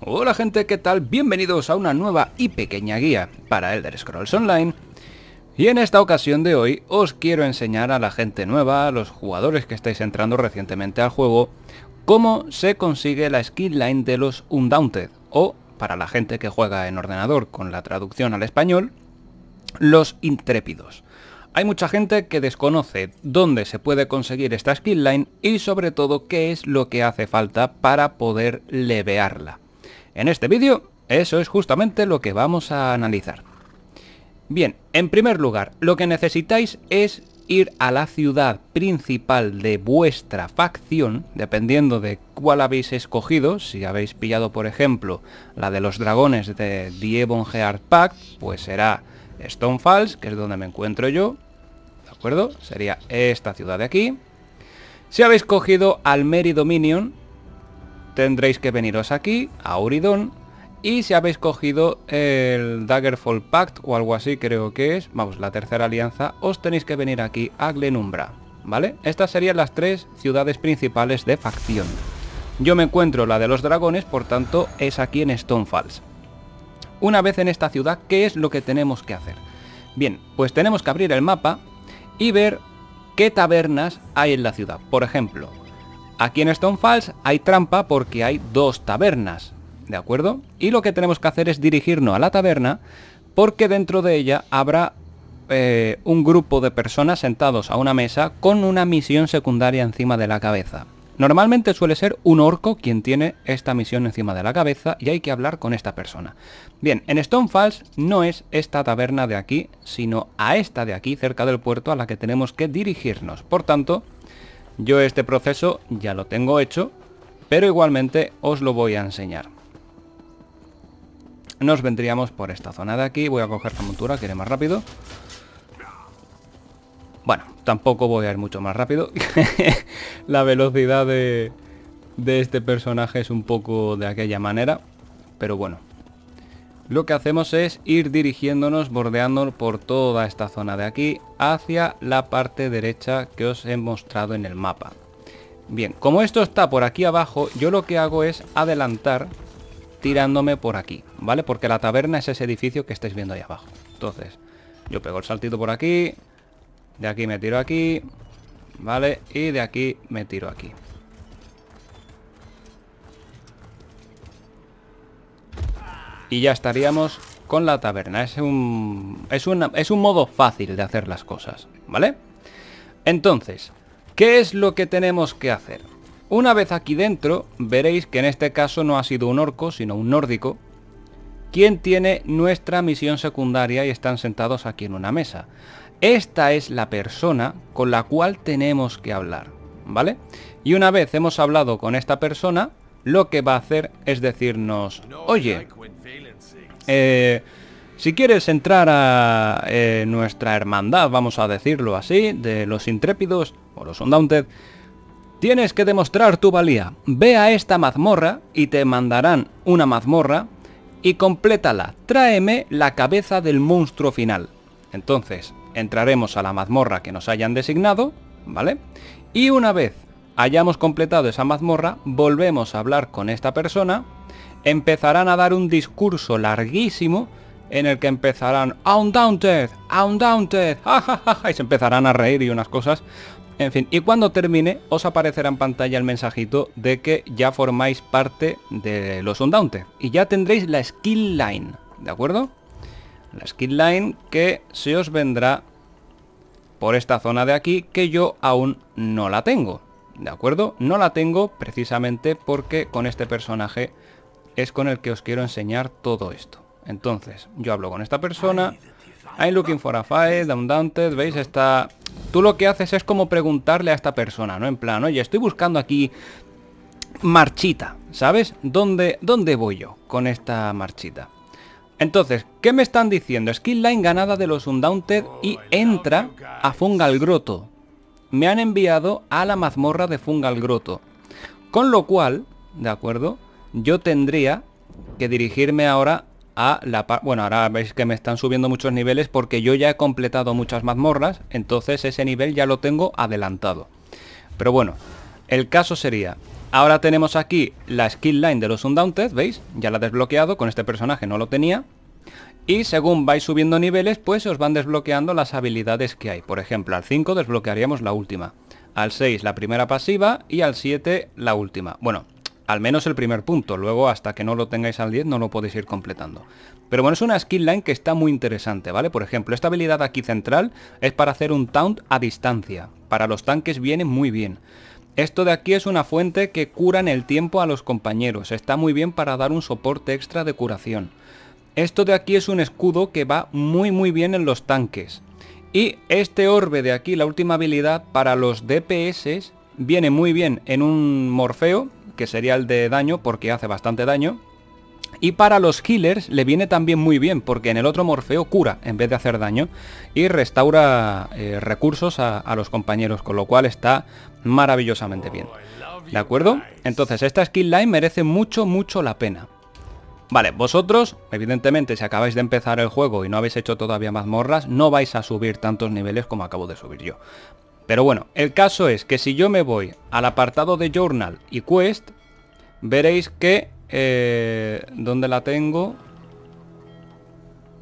Hola gente, ¿qué tal? Bienvenidos a una nueva y pequeña guía para Elder Scrolls Online. Y en esta ocasión de hoy os quiero enseñar a la gente nueva, a los jugadores que estáis entrando recientemente al juego, cómo se consigue la skill line de los Undaunted, o para la gente que juega en ordenador con la traducción al español, los Intrépidos. Hay mucha gente que desconoce dónde se puede conseguir esta skill line y sobre todo qué es lo que hace falta para poder levearla. En este vídeo, eso es justamente lo que vamos a analizar. Bien, en primer lugar, lo que necesitáis es ir a la ciudad principal de vuestra facción, dependiendo de cuál habéis escogido, si habéis pillado por ejemplo la de los dragones de dievon Heart Pack pues será Stone Falls, que es donde me encuentro yo, ¿de acuerdo? Sería esta ciudad de aquí. Si habéis cogido Almeri Dominion, tendréis que veniros aquí, a Auridon, y si habéis cogido el Daggerfall Pact o algo así creo que es, vamos, la tercera alianza, os tenéis que venir aquí a Glenumbra, ¿vale? Estas serían las tres ciudades principales de facción. Yo me encuentro la de los dragones, por tanto es aquí en Stonefalls. Una vez en esta ciudad, ¿qué es lo que tenemos que hacer? Bien, pues tenemos que abrir el mapa y ver qué tabernas hay en la ciudad. Por ejemplo, Aquí en Stone Falls hay trampa porque hay dos tabernas, ¿de acuerdo? Y lo que tenemos que hacer es dirigirnos a la taberna porque dentro de ella habrá eh, un grupo de personas sentados a una mesa con una misión secundaria encima de la cabeza. Normalmente suele ser un orco quien tiene esta misión encima de la cabeza y hay que hablar con esta persona. Bien, en Stone Falls no es esta taberna de aquí, sino a esta de aquí, cerca del puerto, a la que tenemos que dirigirnos. Por tanto, yo este proceso ya lo tengo hecho, pero igualmente os lo voy a enseñar. Nos vendríamos por esta zona de aquí. Voy a coger la montura, que más rápido. Bueno, tampoco voy a ir mucho más rápido. la velocidad de, de este personaje es un poco de aquella manera. Pero bueno, lo que hacemos es ir dirigiéndonos bordeando por toda esta zona de aquí hacia la parte derecha que os he mostrado en el mapa. Bien, como esto está por aquí abajo, yo lo que hago es adelantar tirándome por aquí, ¿vale? Porque la taberna es ese edificio que estáis viendo ahí abajo. Entonces, yo pego el saltito por aquí, de aquí me tiro aquí, ¿vale? Y de aquí me tiro aquí. y ya estaríamos con la taberna. Es un, es, un modo fácil de hacer las cosas, ¿vale? Entonces, ¿qué es lo que tenemos que hacer? Una vez aquí dentro, veréis que en este caso no ha sido un orco, sino un nórdico, quien tiene nuestra misión secundaria y están sentados aquí en una mesa. Esta es la persona con la cual tenemos que hablar, ¿vale? Y una vez hemos hablado con esta persona, lo que va a hacer es decirnos, oye, eh, si quieres entrar a eh, nuestra hermandad, vamos a decirlo así, de los intrépidos o los undaunted, tienes que demostrar tu valía. Ve a esta mazmorra y te mandarán una mazmorra y complétala. Tráeme la cabeza del monstruo final. Entonces, entraremos a la mazmorra que nos hayan designado, ¿vale? Y una vez hayamos completado esa mazmorra, volvemos a hablar con esta persona, empezarán a dar un discurso larguísimo en el que empezarán Undaunted, Undaunted, jajaja, y se empezarán a reír y unas cosas. En fin, y cuando termine os aparecerá en pantalla el mensajito de que ya formáis parte de los Undaunted y ya tendréis la skill line, ¿de acuerdo? La skill line que se os vendrá por esta zona de aquí que yo aún no la tengo. ¿de acuerdo? No la tengo precisamente porque con este personaje es con el que os quiero enseñar todo esto. Entonces, yo hablo con esta persona. I'm looking for a fight, un ¿veis? Está... Tú lo que haces es como preguntarle a esta persona, ¿no? En plan, oye, estoy buscando aquí marchita, ¿sabes? ¿Dónde, dónde voy yo con esta marchita? Entonces, ¿qué me están diciendo? Skill line ganada de los Undaunted y entra a Fungal Grotto me han enviado a la mazmorra de Fungal Groto. Con lo cual, ¿de acuerdo? Yo tendría que dirigirme ahora a la Bueno, ahora veis que me están subiendo muchos niveles porque yo ya he completado muchas mazmorras, entonces ese nivel ya lo tengo adelantado. Pero bueno, el caso sería... Ahora tenemos aquí la skill line de los Undaunted, ¿veis? Ya la he desbloqueado, con este personaje no lo tenía. Y según vais subiendo niveles, pues os van desbloqueando las habilidades que hay. Por ejemplo, al 5 desbloquearíamos la última, al 6 la primera pasiva y al 7 la última. Bueno, al menos el primer punto, luego hasta que no lo tengáis al 10 no lo podéis ir completando. Pero bueno, es una skill line que está muy interesante, ¿vale? Por ejemplo, esta habilidad aquí central es para hacer un taunt a distancia. Para los tanques viene muy bien. Esto de aquí es una fuente que cura en el tiempo a los compañeros, está muy bien para dar un soporte extra de curación. Esto de aquí es un escudo que va muy muy bien en los tanques. Y este orbe de aquí, la última habilidad para los DPS, viene muy bien en un Morfeo, que sería el de daño porque hace bastante daño. Y para los healers le viene también muy bien porque en el otro Morfeo cura en vez de hacer daño y restaura eh, recursos a, a los compañeros, con lo cual está maravillosamente bien. ¿De acuerdo? Entonces esta skill line merece mucho, mucho la pena. Vale, vosotros, evidentemente, si acabáis de empezar el juego y no habéis hecho todavía mazmorras, no vais a subir tantos niveles como acabo de subir yo. Pero bueno, el caso es que si yo me voy al apartado de Journal y Quest, veréis que... Eh, ¿Dónde la tengo?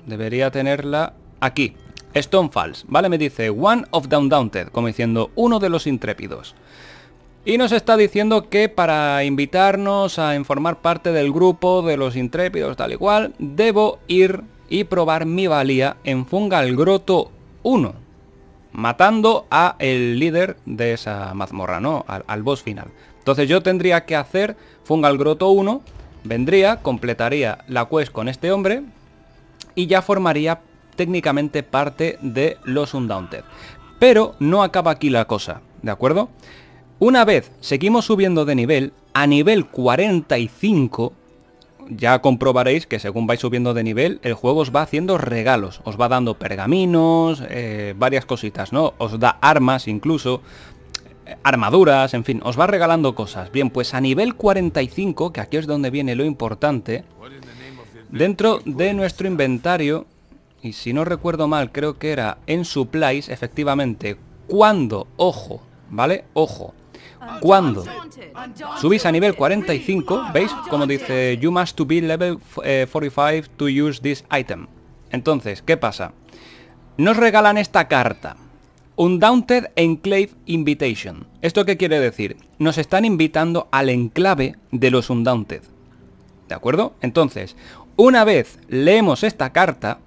Debería tenerla aquí. Stone Falls, ¿vale? Me dice One of the Undaunted, como diciendo uno de los intrépidos. Y nos está diciendo que para invitarnos a formar parte del grupo de los intrépidos tal y cual, debo ir y probar mi valía en Fungal Groto 1, matando a el líder de esa mazmorra, ¿no? Al, boss final. Entonces yo tendría que hacer Fungal Groto 1, vendría, completaría la quest con este hombre y ya formaría técnicamente parte de los Undaunted. Pero no acaba aquí la cosa, ¿de acuerdo? Una vez seguimos subiendo de nivel, a nivel 45, ya comprobaréis que según vais subiendo de nivel, el juego os va haciendo regalos, os va dando pergaminos, eh, varias cositas, ¿no? Os da armas incluso, eh, armaduras, en fin, os va regalando cosas. Bien, pues a nivel 45, que aquí es donde viene lo importante, dentro de nuestro inventario, y si no recuerdo mal, creo que era en supplies, efectivamente, cuando, ojo, ¿vale? Ojo, cuando subís a nivel 45, ¿veis? Como dice, you must to be level 45 eh, to use this item. Entonces, ¿qué pasa? Nos regalan esta carta. Undaunted Enclave Invitation. ¿Esto qué quiere decir? Nos están invitando al enclave de los Undaunted. ¿De acuerdo? Entonces, una vez leemos esta carta,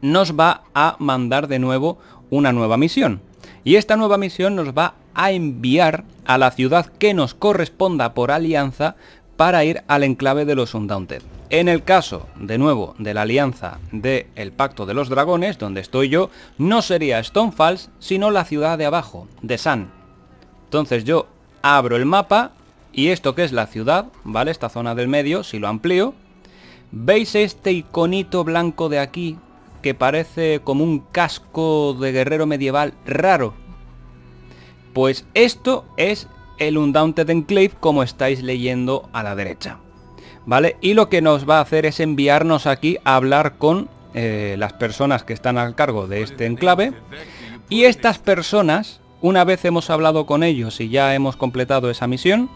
nos va a mandar de nuevo una nueva misión. Y esta nueva misión nos va a enviar a la ciudad que nos corresponda por alianza para ir al enclave de los Undaunted. En el caso, de nuevo, de la alianza del el Pacto de los Dragones, donde estoy yo, no sería Stone Falls, sino la ciudad de abajo, de San. Entonces yo abro el mapa y esto que es la ciudad, ¿vale? Esta zona del medio, si lo amplío, ¿veis este iconito blanco de aquí que parece como un casco de guerrero medieval raro? Pues esto es el Undaunted Enclave como estáis leyendo a la derecha. ¿Vale? Y lo que nos va a hacer es enviarnos aquí a hablar con eh, las personas que están al cargo de este enclave. Y estas personas, una vez hemos hablado con ellos y ya hemos completado esa misión,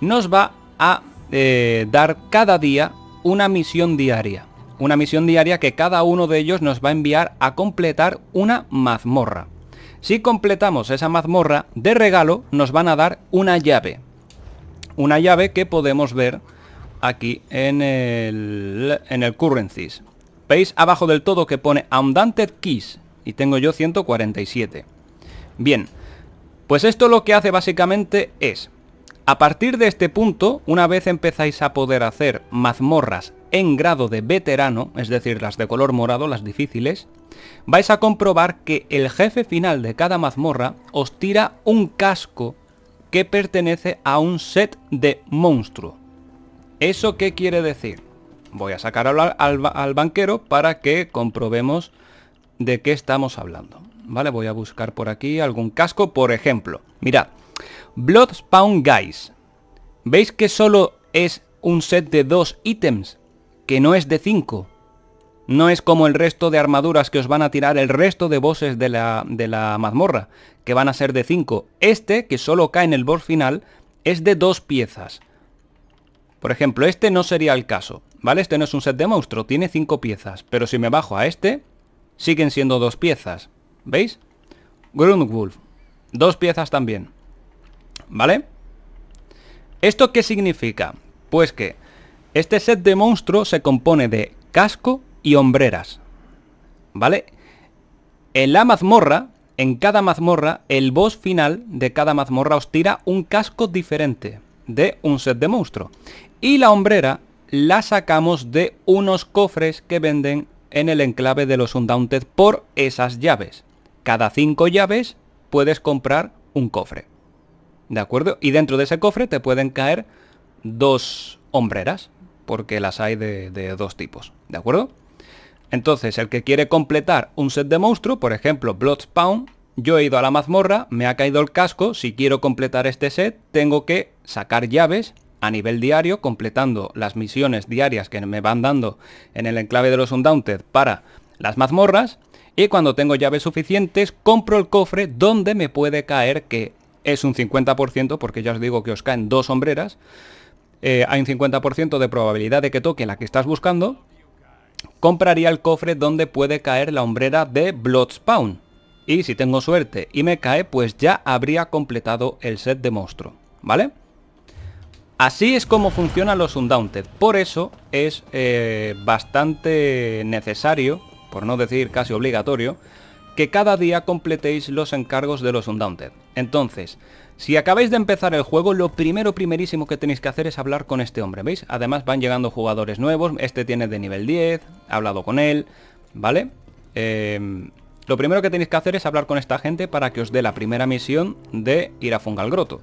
nos va a eh, dar cada día una misión diaria. Una misión diaria que cada uno de ellos nos va a enviar a completar una mazmorra. Si completamos esa mazmorra, de regalo nos van a dar una llave. Una llave que podemos ver aquí en el, en el currencies. ¿Veis abajo del todo que pone Undaunted Keys? Y tengo yo 147. Bien, pues esto lo que hace básicamente es, a partir de este punto, una vez empezáis a poder hacer mazmorras en grado de veterano, es decir, las de color morado, las difíciles, vais a comprobar que el jefe final de cada mazmorra os tira un casco que pertenece a un set de monstruo. ¿Eso qué quiere decir? Voy a sacar al, banquero para que comprobemos de qué estamos hablando. ¿Vale? Voy a buscar por aquí algún casco, por ejemplo. Mirad, Bloodspawn Guys. ¿Veis que solo es un set de dos ítems? que no es de 5. No es como el resto de armaduras que os van a tirar el resto de bosses de la, de la mazmorra, que van a ser de 5. Este, que solo cae en el boss final, es de dos piezas. Por ejemplo, este no sería el caso, ¿vale? Este no es un set de monstruo, tiene 5 piezas. Pero si me bajo a este, siguen siendo dos piezas. ¿Veis? Grundwolf. Dos piezas también. ¿Vale? ¿Esto qué significa? Pues que este set de monstruo se compone de casco y hombreras. ¿Vale? En la mazmorra, en cada mazmorra, el boss final de cada mazmorra os tira un casco diferente de un set de monstruo, Y la hombrera la sacamos de unos cofres que venden en el enclave de los Undaunted por esas llaves. Cada cinco llaves puedes comprar un cofre. ¿De acuerdo? Y dentro de ese cofre te pueden caer dos hombreras porque las hay de, dos tipos, ¿de acuerdo? Entonces, el que quiere completar un set de monstruo, por ejemplo, Bloodspawn, yo he ido a la mazmorra, me ha caído el casco, si quiero completar este set, tengo que sacar llaves a nivel diario, completando las misiones diarias que me van dando en el enclave de los Undaunted para las mazmorras, y cuando tengo llaves suficientes, compro el cofre donde me puede caer, que es un 50%, porque ya os digo que os caen dos sombreras, eh, hay un 50% de probabilidad de que toque la que estás buscando, compraría el cofre donde puede caer la hombrera de Bloodspawn. Y si tengo suerte y me cae, pues ya habría completado el set de monstruo, ¿vale? Así es como funcionan los Undaunted, por eso es eh, bastante necesario, por no decir casi obligatorio, que cada día completéis los encargos de los Undaunted. Entonces, si acabáis de empezar el juego, lo primero primerísimo que tenéis que hacer es hablar con este hombre, ¿veis? Además van llegando jugadores nuevos, este tiene de nivel 10, he hablado con él, ¿vale? Em, lo primero que tenéis que hacer es hablar con esta gente para que os dé la primera misión de ir a Fungal Grotto.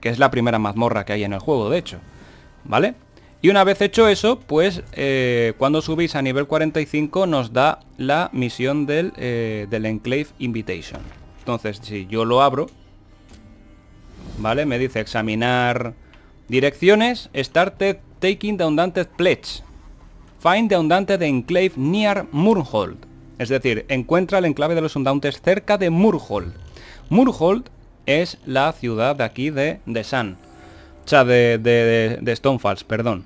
Que es la primera mazmorra que hay en el juego, de hecho. ¿Vale? Y una vez hecho eso, pues eh, cuando subís a nivel 45 nos da la misión del, eh, del Enclave Invitation. Entonces, si yo lo abro, ¿Vale? Me dice examinar direcciones. Started taking the Undaunted pledge. Find the Undaunted enclave near Murhold. Es decir, encuentra el enclave de los undantes cerca de Murhold. Murhold es la ciudad de aquí de, The Sun O de, de, de Stonefalls, perdón.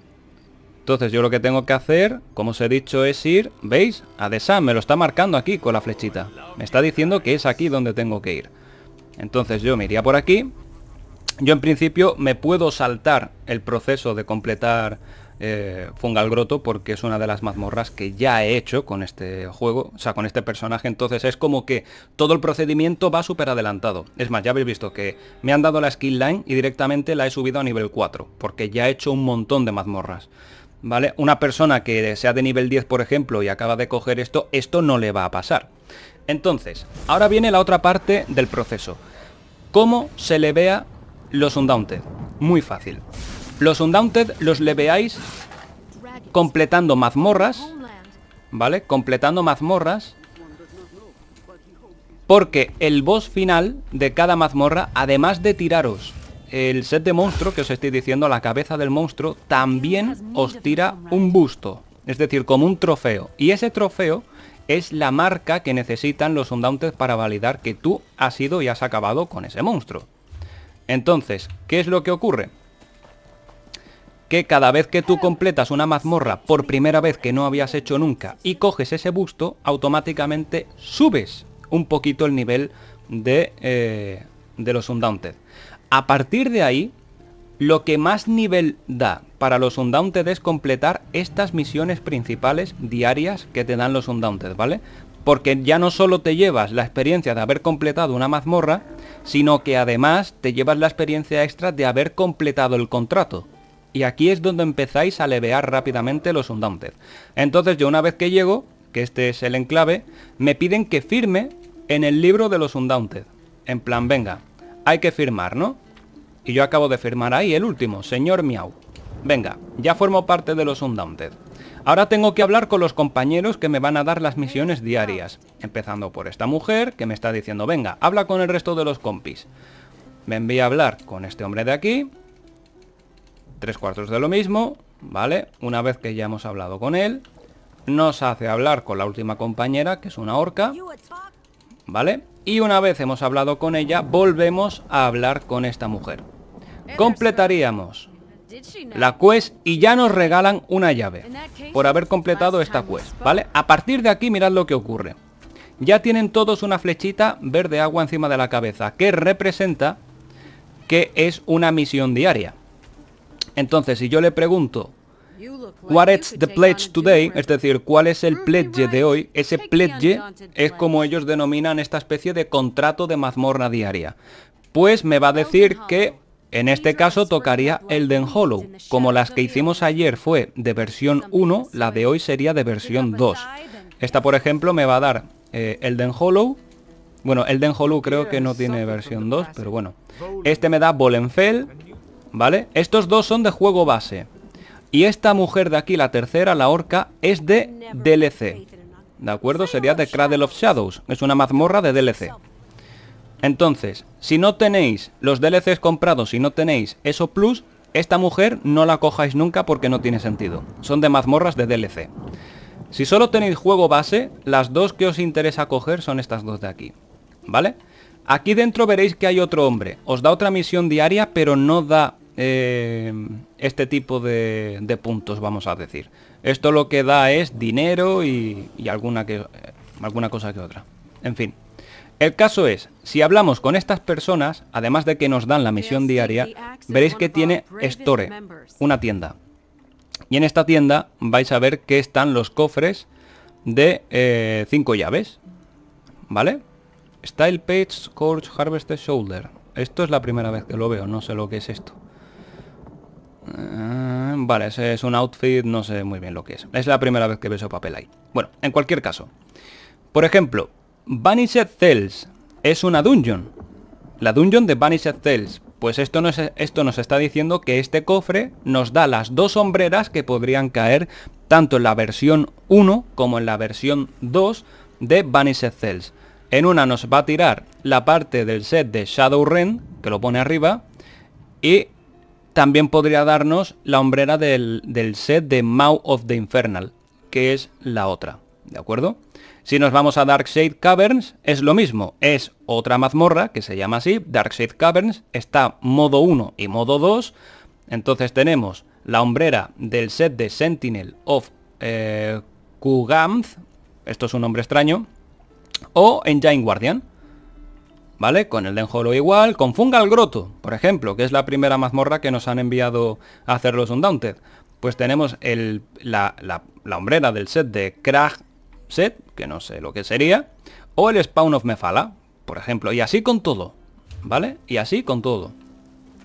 Entonces yo lo que tengo que hacer, como os he dicho, es ir, ¿veis? A The Sun, me lo está marcando aquí con la flechita. Me está diciendo que es aquí donde tengo que ir. Entonces yo me iría por aquí yo en principio me puedo saltar el proceso de completar eh, Fungal Grotto porque es una de las mazmorras que ya he hecho con este juego, o sea, con este personaje, entonces es como que todo el procedimiento va súper adelantado. Es más, ya habéis visto que me han dado la skill line y directamente la he subido a nivel 4, porque ya he hecho un montón de mazmorras. ¿Vale? Una persona que sea de nivel 10, por ejemplo, y acaba de coger esto, esto no le va a pasar. Entonces, ahora viene la otra parte del proceso. ¿Cómo se le vea los Undaunted. Muy fácil. Los Undaunted los le veáis completando mazmorras, ¿vale? Completando mazmorras. Porque el boss final de cada mazmorra, además de tiraros el set de monstruo que os estoy diciendo, la cabeza del monstruo, también os tira un busto. Es decir, como un trofeo. Y ese trofeo es la marca que necesitan los Undaunted para validar que tú has ido y has acabado con ese monstruo. Entonces, ¿qué es lo que ocurre? Que cada vez que tú completas una mazmorra por primera vez que no habías hecho nunca y coges ese busto, automáticamente subes un poquito el nivel eh, de, los Undaunted. A partir de ahí, lo que más nivel da para los Undaunted es completar estas misiones principales diarias que te dan los Undaunted, ¿vale? Porque ya no solo te llevas la experiencia de haber completado una mazmorra, sino que además te llevas la experiencia extra de haber completado el contrato. Y aquí es donde empezáis a levear rápidamente los undaunted. Entonces yo una vez que llego, que este es el enclave, me piden que firme en el libro de los undaunted. En plan, venga, hay que firmar, ¿no? Y yo acabo de firmar ahí el último, señor Miau. Venga, ya formo parte de los Undaunted. Ahora tengo que hablar con los compañeros que me van a dar las misiones diarias. Empezando por esta mujer que me está diciendo, venga, habla con el resto de los compis. Me envía a hablar con este hombre de aquí. Tres cuartos de lo mismo, ¿vale? Una vez que ya hemos hablado con él, nos hace hablar con la última compañera, que es una orca, ¿vale? Y una vez hemos hablado con ella, volvemos a hablar con esta mujer. Completaríamos la quest y ya nos regalan una llave por haber completado esta quest, ¿vale? A partir de aquí mirad lo que ocurre. Ya tienen todos una flechita verde agua encima de la cabeza que representa que es una misión diaria. Entonces, si yo le pregunto What is the pledge today? Es decir, ¿cuál es el mm, pledge de hoy? Ese pledge es como ellos denominan esta especie de contrato de mazmorra diaria. Pues me va a decir que en este caso tocaría Elden Hollow. Como las que hicimos ayer fue de versión 1, la de hoy sería de versión 2. Esta, por ejemplo, me va a dar eh, Elden Hollow. Bueno, Elden Hollow creo que no tiene versión 2, pero bueno. Este me da Bolenfell, ¿vale? Estos dos son de juego base. Y esta mujer de aquí, la tercera, la orca, es de DLC. ¿De acuerdo? Sería de Cradle of Shadows. Es una mazmorra de DLC. Entonces, si no tenéis los DLCs comprados, y no tenéis eso plus, esta mujer no la cojáis nunca porque no tiene sentido. Son de mazmorras de DLC. Si solo tenéis juego base, las dos que os interesa coger son estas dos de aquí. ¿Vale? Aquí dentro veréis que hay otro hombre. Os da otra misión diaria, pero no da eh, este tipo de, puntos, vamos a decir. Esto lo que da es dinero y, alguna, que, alguna cosa que otra. En fin. El caso es, si hablamos con estas personas, además de que nos dan la misión diaria, veréis que tiene Store, una tienda. Y en esta tienda vais a ver que están los cofres de eh, cinco llaves. ¿Vale? Style Page, Corch, Harvest, Shoulder. Esto es la primera vez que lo veo, no sé lo que es esto. Ah, vale, ese es un outfit, no sé muy bien lo que es. Es la primera vez que veo papel ahí. Bueno, en cualquier caso. Por ejemplo, Vanished Cells, es una dungeon. La dungeon de Vanished Cells Pues esto nos, está diciendo que este cofre nos da las dos sombreras que podrían caer tanto en la versión 1 como en la versión 2 de Vanished Cells. En una nos va a tirar la parte del set de Shadowrun, que lo pone arriba, y también podría darnos la hombrera del, set de Mouth of the Infernal, que es la otra, ¿de acuerdo? Si nos vamos a Darkshade Caverns, es lo mismo, es otra mazmorra que se llama así, Darkshade Caverns, está modo 1 y modo 2, entonces tenemos la hombrera del set de Sentinel of eh, Kugamth, esto es un nombre extraño, o Engine Guardian, ¿vale? Con el Denholo igual, con Fungal Grotto, por ejemplo, que es la primera mazmorra que nos han enviado a hacer los Undaunted. Pues tenemos la, la, hombrera del set de Krag set, que no sé lo que sería, o el spawn of Mephala, por ejemplo, y así con todo, ¿vale? Y así con todo.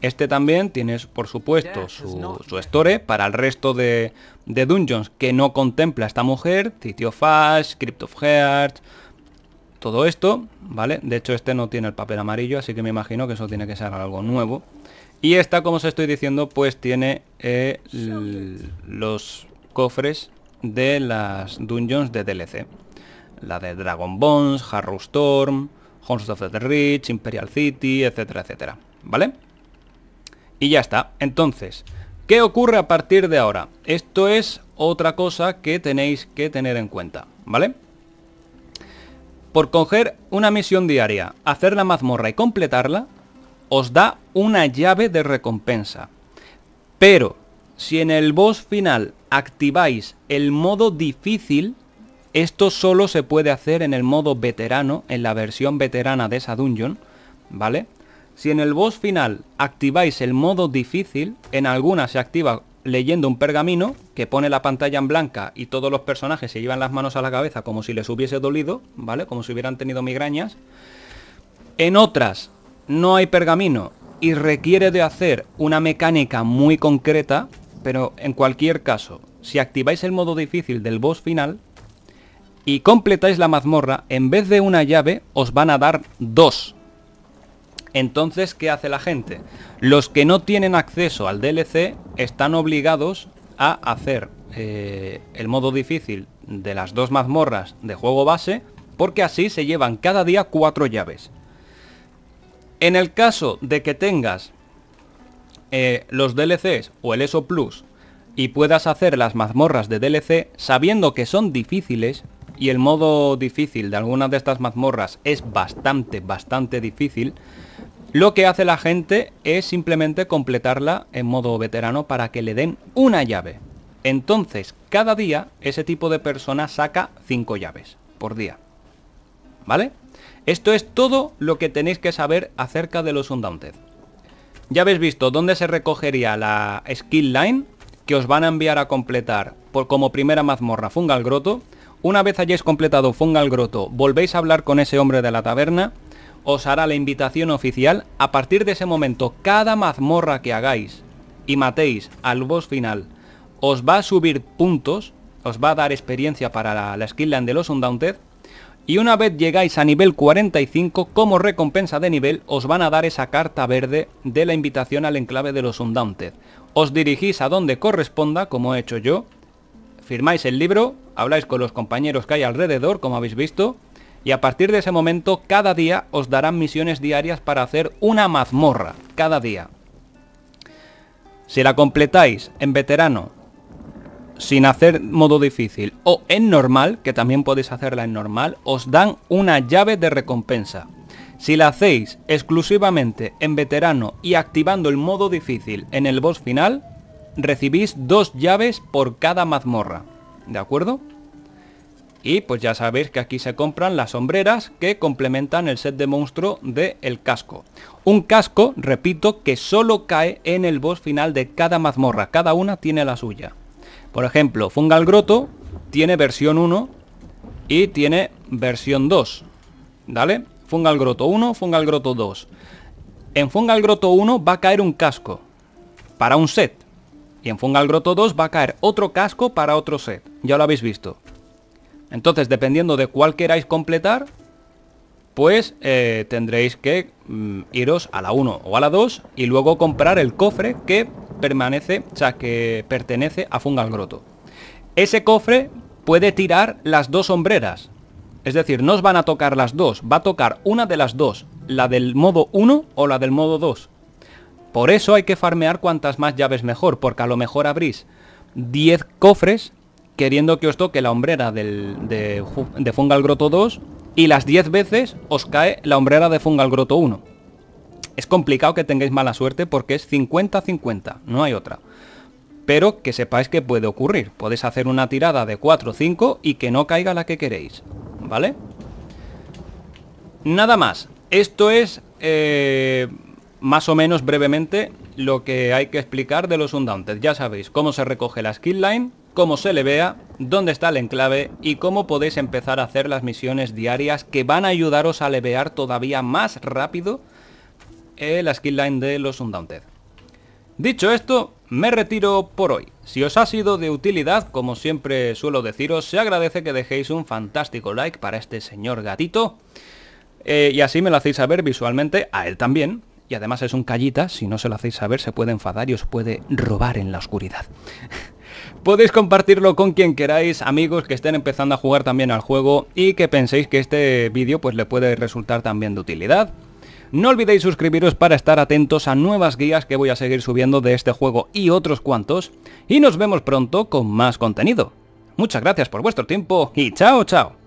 Este también tiene, por supuesto, su, su store para el resto de, dungeons que no contempla esta mujer, City of Ash, Crypt of Hearts, todo esto, ¿vale? De hecho, este no tiene el papel amarillo, así que me imagino que eso tiene que ser algo nuevo. Y esta, como os estoy diciendo, pues tiene eh, los cofres de las dungeons de DLC. La de Dragon Bones, Harrow Storm, Horns of the Rich, Imperial City, etcétera, etcétera. ¿Vale? Y ya está. Entonces, ¿qué ocurre a partir de ahora? Esto es otra cosa que tenéis que tener en cuenta, ¿vale? Por coger una misión diaria, hacer la mazmorra y completarla, os da una llave de recompensa. Pero si en el boss final activáis el modo difícil, esto solo se puede hacer en el modo veterano, en la versión veterana de esa dungeon, ¿vale? Si en el boss final activáis el modo difícil, en algunas se activa leyendo un pergamino que pone la pantalla en blanca y todos los personajes se llevan las manos a la cabeza como si les hubiese dolido, ¿vale? Como si hubieran tenido migrañas. En otras no hay pergamino y requiere de hacer una mecánica muy concreta pero en cualquier caso, si activáis el modo difícil del boss final y completáis la mazmorra, en vez de una llave os van a dar dos. Entonces, ¿qué hace la gente? Los que no tienen acceso al DLC están obligados a hacer eh, el modo difícil de las dos mazmorras de juego base, porque así se llevan cada día cuatro llaves. En el caso de que tengas eh, los DLCs o el ESO Plus y puedas hacer las mazmorras de DLC sabiendo que son difíciles y el modo difícil de algunas de estas mazmorras es bastante, bastante difícil, lo que hace la gente es simplemente completarla en modo veterano para que le den una llave. Entonces, cada día ese tipo de persona saca 5 llaves por día. ¿Vale? Esto es todo lo que tenéis que saber acerca de los Undaunted. Ya habéis visto dónde se recogería la skill line que os van a enviar a completar como primera mazmorra Fungal Groto. Una vez hayáis completado Fungal Groto, volvéis a hablar con ese hombre de la taberna, os hará la invitación oficial. A partir de ese momento, cada mazmorra que hagáis y matéis al boss final, os va a subir puntos, os va a dar experiencia para la, la skill line de los Undaunted y una vez llegáis a nivel 45, como recompensa de nivel, os van a dar esa carta verde de la invitación al enclave de los Undaunted. Os dirigís a donde corresponda, como he hecho yo, firmáis el libro, habláis con los compañeros que hay alrededor, como habéis visto, y a partir de ese momento cada día os darán misiones diarias para hacer una mazmorra, cada día. Si la completáis en veterano sin hacer modo difícil o en normal, que también podéis hacerla en normal, os dan una llave de recompensa. Si la hacéis exclusivamente en veterano y activando el modo difícil en el boss final, recibís dos llaves por cada mazmorra. ¿De acuerdo? Y pues ya sabéis que aquí se compran las sombreras que complementan el set de monstruo del el casco. Un casco, repito, que solo cae en el boss final de cada mazmorra. Cada una tiene la suya. Por ejemplo, Fungal Grotto tiene versión 1 y tiene versión 2. ¿Vale? Fungal Grotto 1, Fungal Grotto 2. En Fungal Grotto 1 va a caer un casco para un set. Y en Fungal Grotto 2 va a caer otro casco para otro set. Ya lo habéis visto. Entonces, dependiendo de cuál queráis completar, pues eh, tendréis que mm, iros a la 1 o a la 2 y luego comprar el cofre que permanece, o sea, que pertenece a Fungal groto Ese cofre puede tirar las dos sombreras. Es decir, no os van a tocar las dos, va a tocar una de las dos, la del modo 1 o la del modo 2. Por eso hay que farmear cuantas más llaves mejor, porque a lo mejor abrís 10 cofres queriendo que os toque la hombrera de, Fungal Groto 2 y las 10 veces os cae la hombrera de Fungal Groto 1. Es complicado que tengáis mala suerte porque es 50-50, no hay otra. Pero que sepáis que puede ocurrir. Podéis hacer una tirada de 4 o 5 y que no caiga la que queréis. ¿Vale? Nada más. Esto es eh, más o menos brevemente lo que hay que explicar de los Undaunted. Ya sabéis cómo se recoge la skill line, cómo se le vea, dónde está el enclave y cómo podéis empezar a hacer las misiones diarias que van a ayudaros a levear todavía más rápido la skill line de los Undaunted. Dicho esto, me retiro por hoy. Si os ha sido de utilidad, como siempre suelo deciros, se agradece que dejéis un fantástico like para este señor gatito. Eh, y así me lo hacéis saber visualmente, a él también. Y además es un callita, si no se lo hacéis saber se puede enfadar y os puede robar en la oscuridad. Podéis compartirlo con quien queráis, amigos que estén empezando a jugar también al juego y que penséis que este vídeo pues le puede resultar también de utilidad. No olvidéis suscribiros para estar atentos a nuevas guías que voy a seguir subiendo de este juego y otros cuantos, y nos vemos pronto con más contenido. Muchas gracias por vuestro tiempo y chao chao.